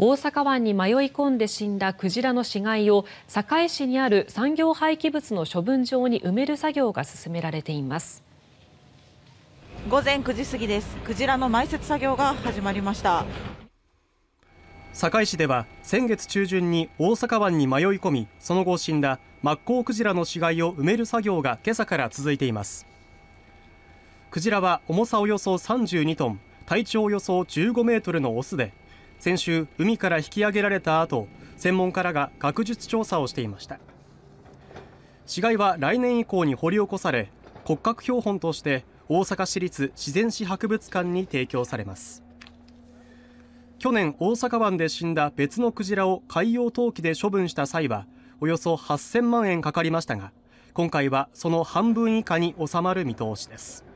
大阪湾に迷い込んで死んだクジラの死骸を堺市にある産業廃棄物の処分場に埋める作業が進められています午前9時過ぎですクジラの埋設作業が始まりました堺市では先月中旬に大阪湾に迷い込みその後死んだマッコウクジラの死骸を埋める作業が今朝から続いていますクジラは重さおよそ32トン体長およそ15メートルのオスで先週海から引き上げられた後専門家らが学術調査をしていました死骸は来年以降に掘り起こされ骨格標本として大阪市立自然史博物館に提供されます去年大阪湾で死んだ別のクジラを海洋投棄で処分した際はおよそ8000万円かかりましたが今回はその半分以下に収まる見通しです